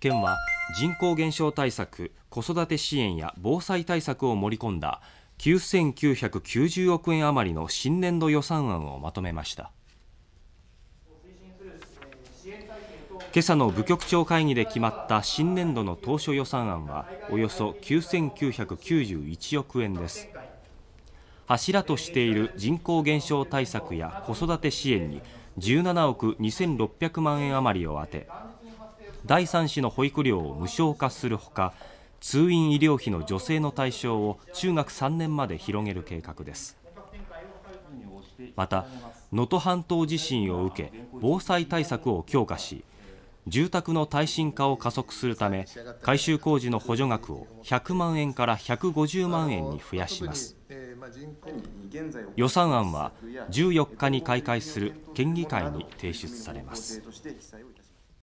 県は人口減少対策子育て支援や防災対策を盛り込んだ9990億円余りの新年度予算案をまとめました今朝の部局長会議で決まった新年度の当初予算案はおよそ9991億円です柱としている人口減少対策や子育て支援に17億2600万円余りを充て第三子の保育料を無償化するほか通院医療費の助成の対象を中学3年まで広げる計画ですまた能登半島地震を受け防災対策を強化し住宅の耐震化を加速するため改修工事の補助額を100万円から150万円に増やします予算案は14日に開会する県議会に提出されます